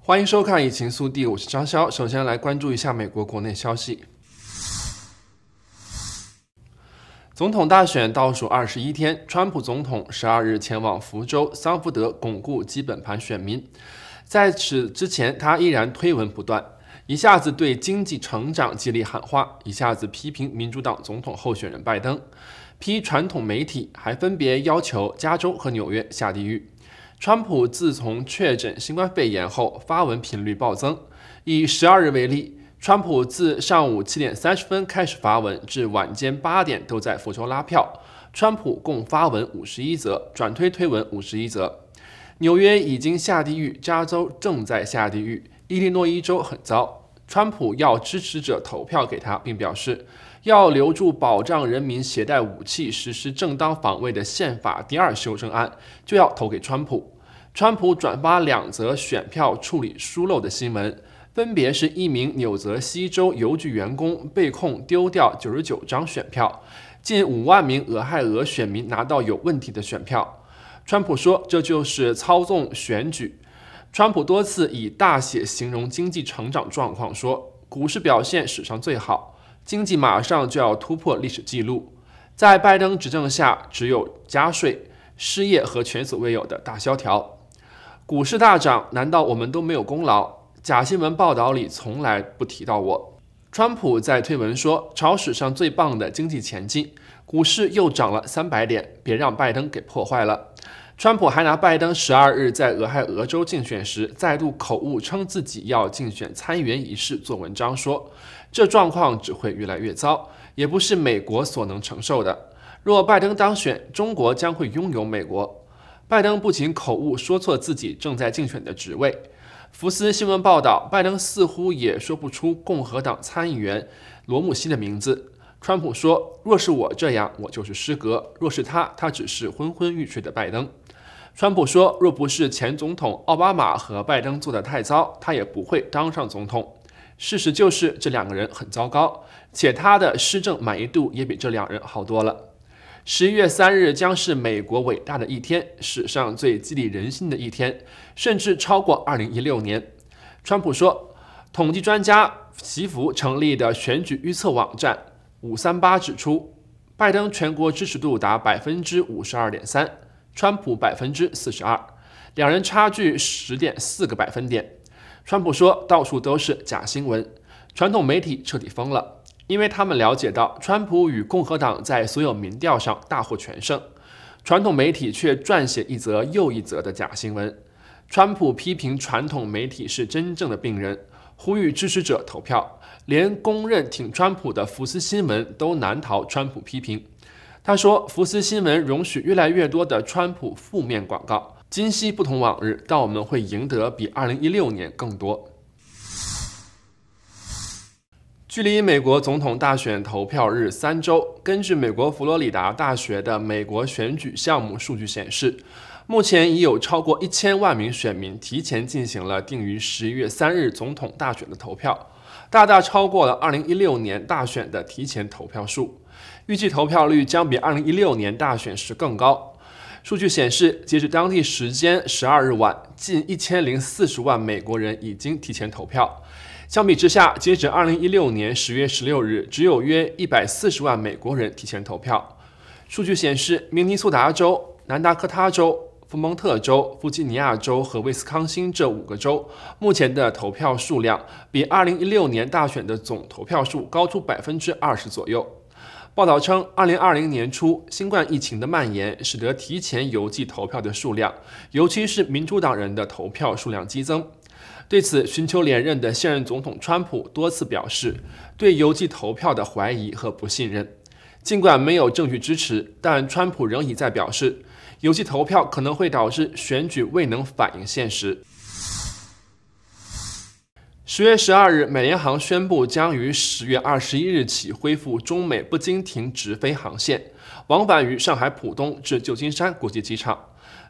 欢迎收看《以情速递》，我是张潇。首先来关注一下美国国内消息。总统大选倒数二十一天，川普总统十二日前往福州桑福德巩固基本盘选民。在此之前，他依然推文不断，一下子对经济成长极力喊话，一下子批评民主党总统候选人拜登，批传统媒体，还分别要求加州和纽约下地狱。川普自从确诊新冠肺炎后，发文频率暴增。以十二日为例。川普自上午七点三十分开始发文，至晚间八点都在佛州拉票。川普共发文五十一则，转推推文五十一则。纽约已经下地狱，加州正在下地狱，伊利诺伊州很糟。川普要支持者投票给他，并表示要留住保障人民携带武器实施正当防卫的宪法第二修正案，就要投给川普。川普转发两则选票处理疏漏的新闻。分别是一名纽泽西州邮局员工被控丢掉九十九张选票，近五万名俄亥俄选民拿到有问题的选票。川普说这就是操纵选举。川普多次以大写形容经济成长状况，说股市表现史上最好，经济马上就要突破历史记录。在拜登执政下，只有加税、失业和前所未有的大萧条。股市大涨，难道我们都没有功劳？假新闻报道里从来不提到我。川普在推文说：“朝史上最棒的经济前进，股市又涨了三百点，别让拜登给破坏了。”川普还拿拜登十二日在俄亥俄州竞选时再度口误称自己要竞选参议员一事做文章，说：“这状况只会越来越糟，也不是美国所能承受的。若拜登当选，中国将会拥有美国。”拜登不仅口误说错自己正在竞选的职位。福斯新闻报道，拜登似乎也说不出共和党参议员罗姆西的名字。川普说：“若是我这样，我就是失格；若是他，他只是昏昏欲睡的拜登。”川普说：“若不是前总统奥巴马和拜登做的太糟，他也不会当上总统。事实就是这两个人很糟糕，且他的施政满意度也比这两人好多了。”十一月三日将是美国伟大的一天，史上最激励人心的一天，甚至超过二零一六年。川普说，统计专家席福成立的选举预测网站五三八指出，拜登全国支持度达百分之五十二点三，川普百分之四十二，两人差距十点四个百分点。川普说，到处都是假新闻，传统媒体彻底疯了。因为他们了解到，川普与共和党在所有民调上大获全胜，传统媒体却撰写一则又一则的假新闻。川普批评传统媒体是真正的病人，呼吁支持者投票。连公认挺川普的福斯新闻都难逃川普批评。他说：“福斯新闻容许越来越多的川普负面广告。今夕不同往日，但我们会赢得比2016年更多。”距离美国总统大选投票日三周，根据美国佛罗里达大学的美国选举项目数据显示，目前已有超过一千万名选民提前进行了定于十一月三日总统大选的投票，大大超过了二零一六年大选的提前投票数。预计投票率将比二零一六年大选时更高。数据显示，截至当地时间十二日晚，近一千零四十万美国人已经提前投票。相比之下，截止二零一六年十月十六日，只有约一百四十万美国人提前投票。数据显示，明尼苏达州、南达科他州、佛蒙特州、弗吉尼亚州和威斯康星这五个州目前的投票数量比二零一六年大选的总投票数高出百分之二十左右。报道称，二零二零年初新冠疫情的蔓延，使得提前邮寄投票的数量，尤其是民主党人的投票数量激增。对此寻求连任的现任总统川普多次表示对邮寄投票的怀疑和不信任，尽管没有证据支持，但川普仍已在表示邮寄投票可能会导致选举未能反映现实。十月十二日，美联航宣布将于十月二十一日起恢复中美不经停直飞航线，往返于上海浦东至旧金山国际机场。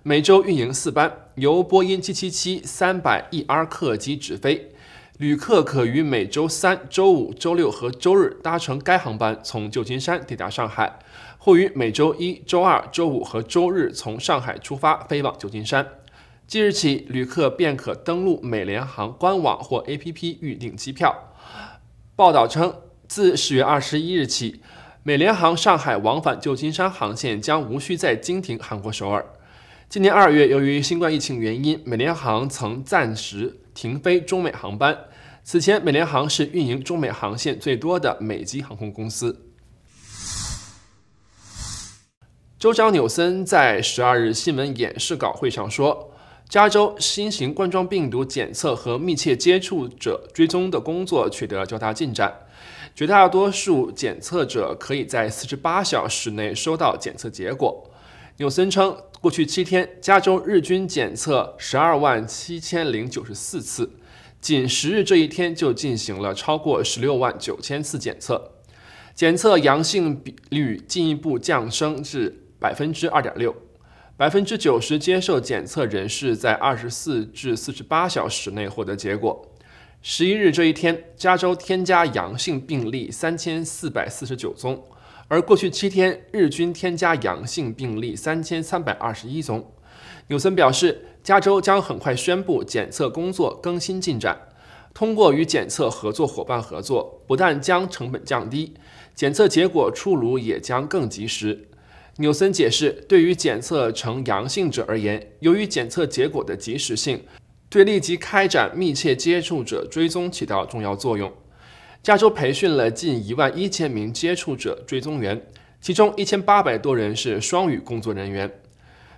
每周运营四班，由波音 777-300ER 客机执飞，旅客可于每周三、周五、周六和周日搭乘该航班从旧金山抵达上海，或于每周一周二、周五和周日从上海出发飞往旧金山。即日起，旅客便可登录美联航官网或 APP 预订机票。报道称，自十月二十一日起，美联航上海往返旧金山航线将无需在经停韩国首尔。今年二月，由于新冠疫情原因，美联航曾暂时停飞中美航班。此前，美联航是运营中美航线最多的美籍航空公司。州长纽森在十二日新闻演示稿会上说，加州新型冠状病毒检测和密切接触者追踪的工作取得了较大进展，绝大多数检测者可以在四十八小时内收到检测结果。纽森称，过去七天，加州日均检测十二万七千零九十四次，仅十日这一天就进行了超过十六万九千次检测，检测阳性比率进一步降升至百分之二点六，百分之九十接受检测人士在二十四至四十八小时内获得结果。十一日这一天，加州添加阳性病例三千四百四十九宗。而过去七天日均添加阳性病例三千三百二十一宗。纽森表示，加州将很快宣布检测工作更新进展。通过与检测合作伙伴合作，不但将成本降低，检测结果出炉也将更及时。纽森解释，对于检测呈阳性者而言，由于检测结果的及时性，对立即开展密切接触者追踪起到重要作用。加州培训了近一万一千名接触者追踪员，其中一千八百多人是双语工作人员。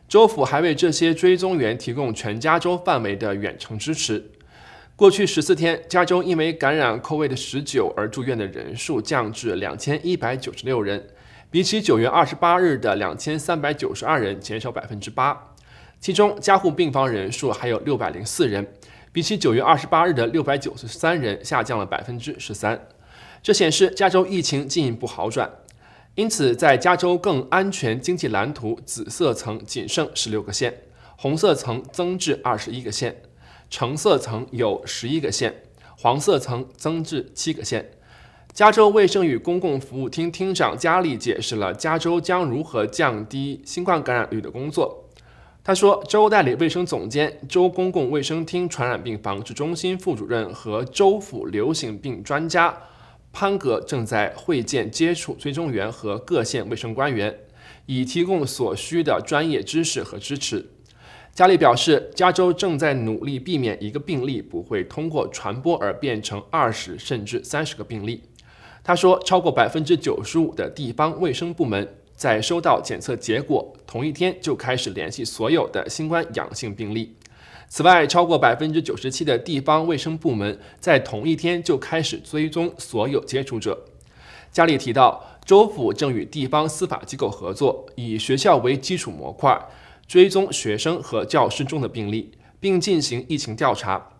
州府还为这些追踪员提供全加州范围的远程支持。过去十四天，加州因为感染 c o v i d 十九而住院的人数降至两千一百九十六人，比起九月二十八日的两千三百九十二人减少百分之八。其中，加护病房人数还有六百零四人。比起九月二十八日的六百九十三人下降了百分之十三，这显示加州疫情进一步好转。因此，在加州更安全经济蓝图，紫色层仅剩十六个县，红色层增至二十一个县，橙色层有十一个县，黄色层增至七个县。加州卫生与公共服务厅厅长加利解释了加州将如何降低新冠感染率的工作。他说，州代理卫生总监、州公共卫生厅传染病防治中心副主任和州府流行病专家潘格正在会见接触追踪员和各县卫生官员，以提供所需的专业知识和支持。加利表示，加州正在努力避免一个病例不会通过传播而变成二十甚至三十个病例。他说，超过百分之九十五的地方卫生部门。在收到检测结果同一天就开始联系所有的新冠阳性病例。此外，超过百分之九十七的地方卫生部门在同一天就开始追踪所有接触者。加里提到，州府正与地方司法机构合作，以学校为基础模块，追踪学生和教师中的病例，并进行疫情调查。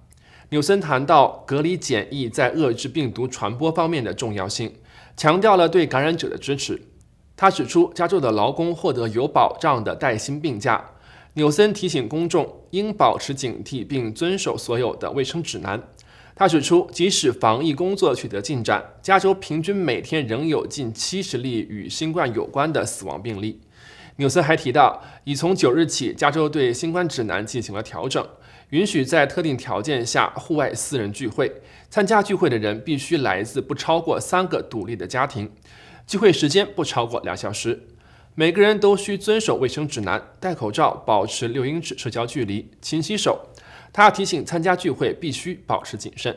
纽森谈到隔离检疫在遏制病毒传播方面的重要性，强调了对感染者的支持。他指出，加州的劳工获得有保障的带薪病假。纽森提醒公众应保持警惕并遵守所有的卫生指南。他指出，即使防疫工作取得进展，加州平均每天仍有近七十例与新冠有关的死亡病例。纽森还提到，已从九日起，加州对新冠指南进行了调整，允许在特定条件下户外私人聚会，参加聚会的人必须来自不超过三个独立的家庭。聚会时间不超过两小时，每个人都需遵守卫生指南，戴口罩，保持六英尺社交距离，勤洗手。他提醒，参加聚会必须保持谨慎。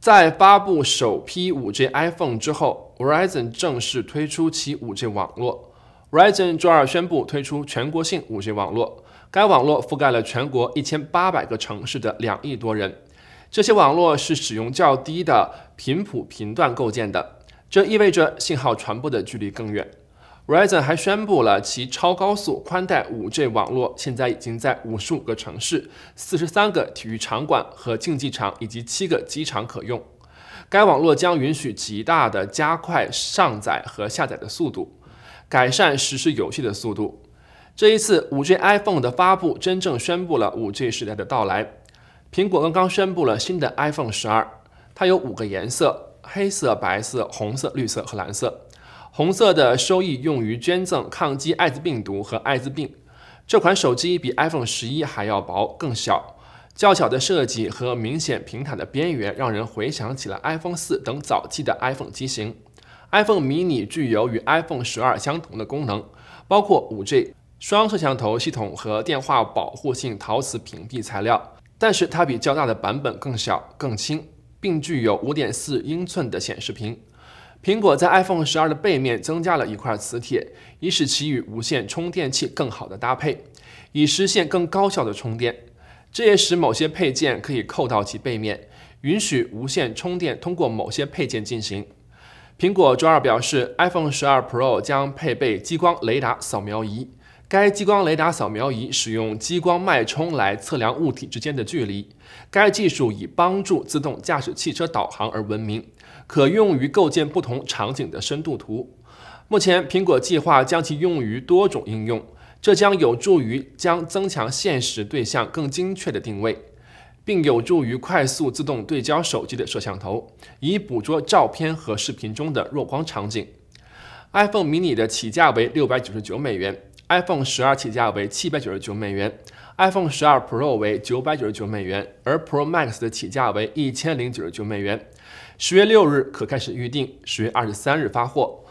在发布首批 5G iPhone 之后，Verizon 正式推出其 5G 网络。Verizon 周二宣布推出全国性 5G 网络，该网络覆盖了全国1800个城市的2亿多人。这些网络是使用较低的频谱频段构建的，这意味着信号传播的距离更远。Rizon 还宣布了其超高速宽带 5G 网络，现在已经在五十五个城市、四十三个体育场馆和竞技场以及七个机场可用。该网络将允许极大的加快上载和下载的速度，改善实时游戏的速度。这一次 5G iPhone 的发布，真正宣布了 5G 时代的到来。苹果刚刚宣布了新的 iPhone 十二，它有五个颜色：黑色、白色、红色、绿色和蓝色。红色的收益用于捐赠抗击艾滋病毒和艾滋病。这款手机比 iPhone 十一还要薄更小，较小的设计和明显平坦的边缘让人回想起了 iPhone 四等早期的 iPhone 机型。iPhone mini 具有与 iPhone 十二相同的功能，包括 5G 双摄像头系统和电话保护性陶瓷屏蔽材料。但是它比较大的版本更小、更轻，并具有5.4英寸的显示屏。苹果在 iPhone 12的背面增加了一块磁铁，以使其与无线充电器更好的搭配，以实现更高效的充电。这也使某些配件可以扣到其背面，允许无线充电通过某些配件进行。苹果周二表示，iPhone 12 Pro 将配备激光雷达扫描仪。该激光雷达扫描仪使用激光脉冲来测量物体之间的距离。该技术以帮助自动驾驶汽车导航而闻名，可用于构建不同场景的深度图。目前，苹果计划将其用于多种应用，这将有助于将增强现实对象更精确的定位，并有助于快速自动对焦手机的摄像头，以捕捉照片和视频中的弱光场景。iPhone mini 的起价为六百九十九美元。iPhone 十二起价为七百九十九美元，iPhone 十二 Pro 为九百九十九美元，而 Pro Max 的起价为一千零九十九美元。十月六日可开始预定，十月二十三日发货。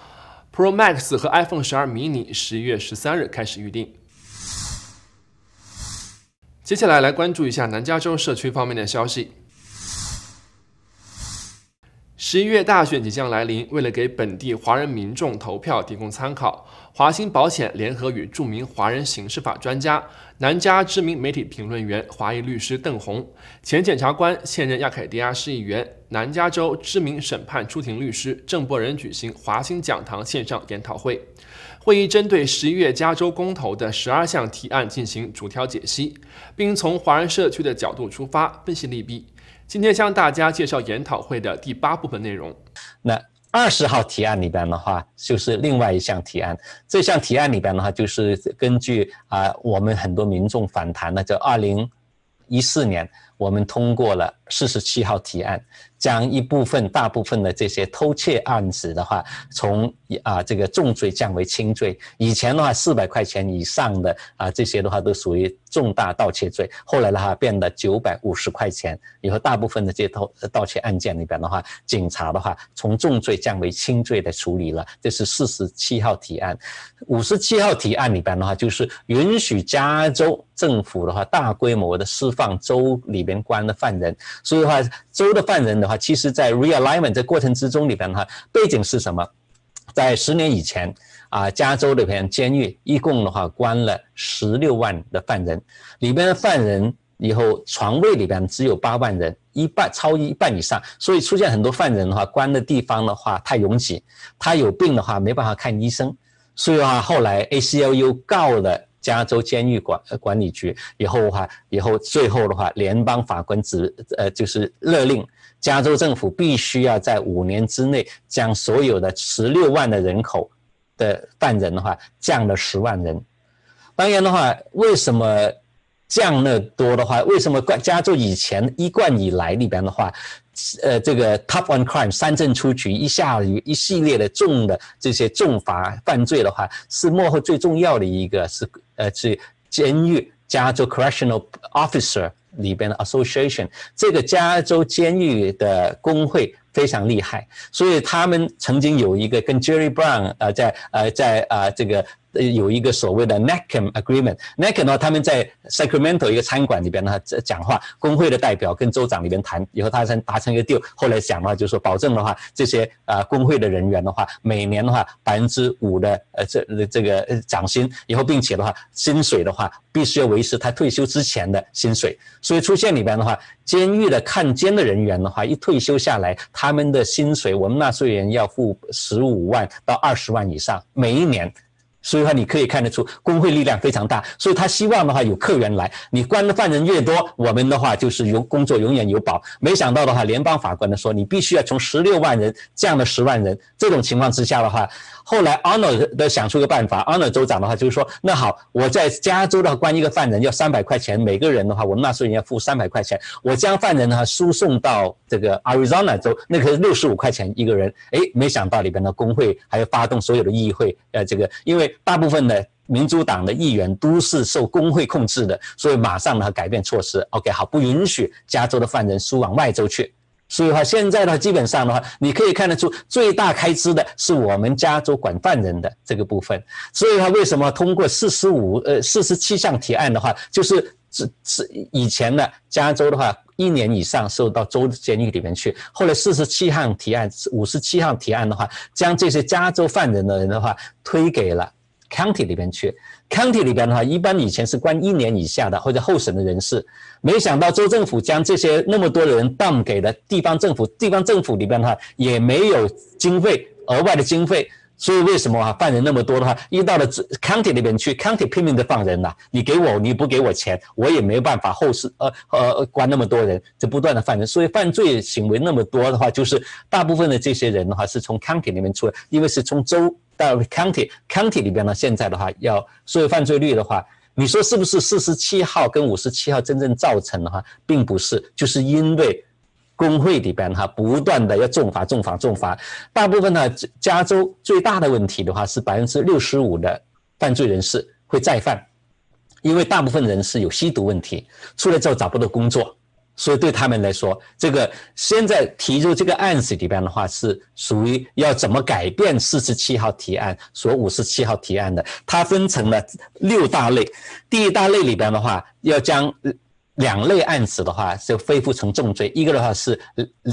Pro Max 和 iPhone 十二 mini 十一月十三日开始预定。接下来来关注一下南加州社区方面的消息。十一月大选即将来临，为了给本地华人民众投票提供参考。华兴保险联合与著名华人刑事法专家、南加知名媒体评论员、华裔律师邓红、前检察官、现任亚凯迪亚市议员、南加州知名审判出庭律师郑伯仁举行华兴讲堂线上研讨会。会议针对十一月加州公投的十二项提案进行逐条解析，并从华人社区的角度出发分析利弊。今天向大家介绍研讨会的第八部分内容。那二十号提案里边的话，就是另外一项提案。这项提案里边的话，就是根据啊，我们很多民众反弹，的，就二零一四年，我们通过了。四十七号提案将一部分、大部分的这些偷窃案子的话，从啊这个重罪降为轻罪。以前的话，四百块钱以上的啊这些的话都属于重大盗窃罪，后来的话变得九百五十块钱以后，大部分的这偷盗窃案件里边的话，警察的话从重罪降为轻罪的处理了。这是四十七号提案。五十七号提案里边的话，就是允许加州政府的话大规模的释放州里边关的犯人。所以的话，州的犯人的话，其实在 realignment 这过程之中里边的话，背景是什么？在十年以前啊，加州里边监狱一共的话关了十六万的犯人，里边的犯人以后床位里边只有八万人，一半超一半以上，所以出现很多犯人的话，关的地方的话太拥挤，他有病的话没办法看医生，所以的话后来 ACLU 告了。加州监狱管管理局以后的话，以后最后的话，联邦法官指呃就是勒令加州政府必须要在五年之内将所有的十六万的人口的犯人的话降了十万人。当然的话，为什么降了多的话？为什么加加州以前一贯以来里边的话，呃，这个 top one crime 三镇出局一下一系列的重的这些重罚犯罪的话，是幕后最重要的一个，是。呃，去监狱加州 Correctional Officer 里边的 Association，这个加州监狱的工会非常厉害，所以他们曾经有一个跟 Jerry Brown 呃，在呃在呃这个。有一个所谓的 Nakum Agreement，Nakum 的话，他们在 Sacramento 一个餐馆里边呢，讲话工会的代表跟州长里边谈，以后他才达成一个 deal。后来讲的话，就是说保证的话，这些啊工会的人员的话，每年的话百分之五的呃这这个涨薪，以后并且的话，薪水的话必须要维持他退休之前的薪水。所以出现里边的话，监狱的看监的人员的话，一退休下来，他们的薪水，我们纳税人要付十五万到二十万以上每一年。所以话，你可以看得出工会力量非常大，所以他希望的话有客源来，你关的犯人越多，我们的话就是永工作永远有保。没想到的话，联邦法官呢说，你必须要从十六万人降到十万人这种情况之下的话。后来，o n honor 的想出个办法，o n o r 州长的话就是说，那好，我在加州的话关一个犯人要三百块钱，每个人的话，我们税人要付三百块钱。我将犯人呢输送到这个 Arizona 州，那个六十五块钱一个人。哎，没想到里边的工会还要发动所有的议会，呃，这个因为大部分的民主党的议员都是受工会控制的，所以马上呢改变措施。OK，好，不允许加州的犯人输往外州去。所以话，现在的话，基本上的话，你可以看得出，最大开支的是我们加州管犯人的这个部分。所以话，为什么通过四十五呃四十七项提案的话，就是是是以前呢，加州的话一年以上受到州监狱里面去，后来四十七项提案、五十七项提案的话，将这些加州犯人的人的话推给了。county 里边去，county 里边的话，一般以前是关一年以下的或者候审的人士，没想到州政府将这些那么多的人当给了地方政府，地方政府里边的话也没有经费，额外的经费，所以为什么啊，犯人那么多的话，一到了 county 里边去，county 拼命的放人呐，你给我你不给我钱，我也没办法，后事呃呃关那么多人，就不断的犯人，所以犯罪行为那么多的话，就是大部分的这些人的话是从 county 里面出来，因为是从州。到 county county 里边呢，现在的话要所有犯罪率的话，你说是不是四十七号跟五十七号真正造成的话，并不是，就是因为工会里边哈不断的要重罚、重罚、重罚。大部分呢，加州最大的问题的话是百分之六十五的犯罪人士会再犯，因为大部分人是有吸毒问题，出来之后找不到工作。所以对他们来说，这个现在提出这个案子里边的话，是属于要怎么改变四十七号提案，所五十七号提案的，它分成了六大类。第一大类里边的话，要将两类案子的话，是恢复成重罪。一个的话是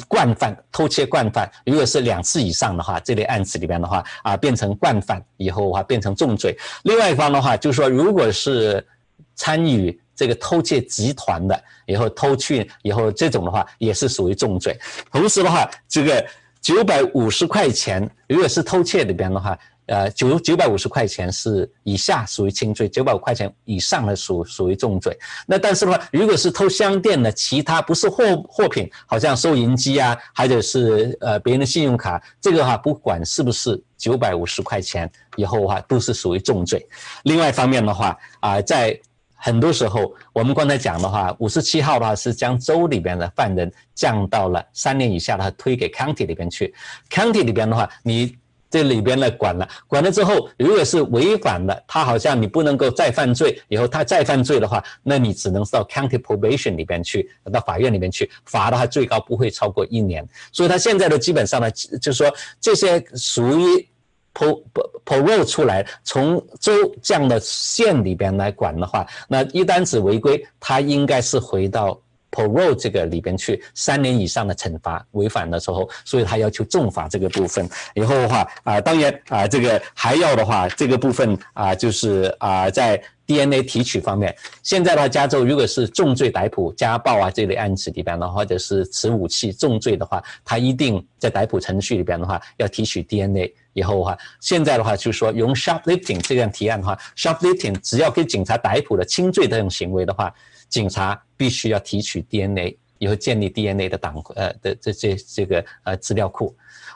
惯犯偷窃惯犯，如果是两次以上的话，这类案子里边的话，啊，变成惯犯以后的话变成重罪。另外一方的话，就是说，如果是参与。这个偷窃集团的，以后偷去以后这种的话，也是属于重罪。同时的话，这个九百五十块钱，如果是偷窃里边的话，呃，九九百五十块钱是以下属于轻罪，九百五块钱以上的属属于重罪。那但是的话，如果是偷商店的其他不是货货品，好像收银机啊，或者是呃别人的信用卡，这个哈不管是不是九百五十块钱以后的话都是属于重罪。另外一方面的话啊，在很多时候，我们刚才讲的话，五十七号的话是将州里边的犯人降到了三年以下，话，推给 county 里边去。county 里边的话，你这里边来管了，管了之后，如果是违反了，他好像你不能够再犯罪，以后他再犯罪的话，那你只能到 county probation 里边去，到法院里边去，罚的话最高不会超过一年。所以，他现在都基本上呢，就是说这些属于。普普普 o 出来，从州这样的县里边来管的话，那一单子违规，他应该是回到。pro 这个里边去三年以上的惩罚违反的时候，所以他要求重罚这个部分。以后的话啊，当然啊，这个还要的话，这个部分啊，就是啊，在 DNA 提取方面，现在的话，加州如果是重罪逮捕家暴啊这类案子里边呢，或者是持武器重罪的话，他一定在逮捕程序里边的话要提取 DNA。以后的话，现在的话就是说用 shoplifting 这样提案的话，shoplifting 只要给警察逮捕了轻罪这种行为的话。警察必须要提取 DNA，以后建立 DNA 的档，呃的这这这个呃资料库。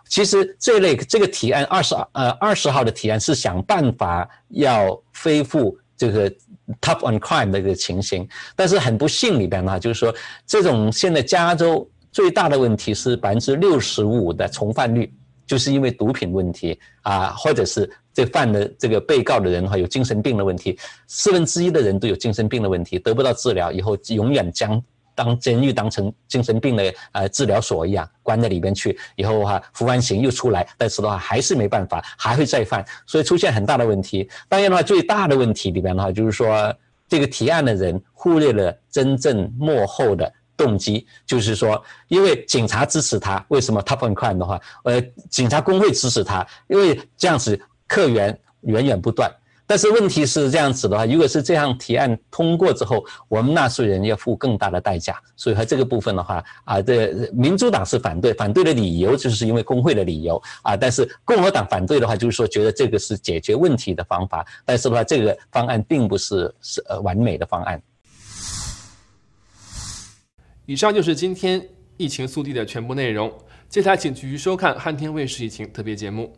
其实这类这个提案二十呃二十号的提案是想办法要恢复这个 top on crime 的一个情形，但是很不幸里边呢，就是说这种现在加州最大的问题是百分之六十五的重犯率，就是因为毒品问题啊，或者是。这犯的这个被告的人的话，有精神病的问题，四分之一的人都有精神病的问题，得不到治疗，以后永远将当监狱当成精神病的呃治疗所一样关在里边去，以后哈服完刑又出来，但是的话还是没办法，还会再犯，所以出现很大的问题。当然的话，最大的问题里边的话就是说，这个提案的人忽略了真正幕后的动机，就是说，因为警察支持他，为什么 Top g 的话，呃，警察工会支持他，因为这样子。客源源源不断，但是问题是这样子的话，如果是这样提案通过之后，我们纳税人要付更大的代价，所以和这个部分的话，啊，这民主党是反对，反对的理由就是因为工会的理由啊，但是共和党反对的话，就是说觉得这个是解决问题的方法，但是的话，这个方案并不是是呃完美的方案。以上就是今天疫情速递的全部内容，接下来请继续收看汉天卫视疫情特别节目。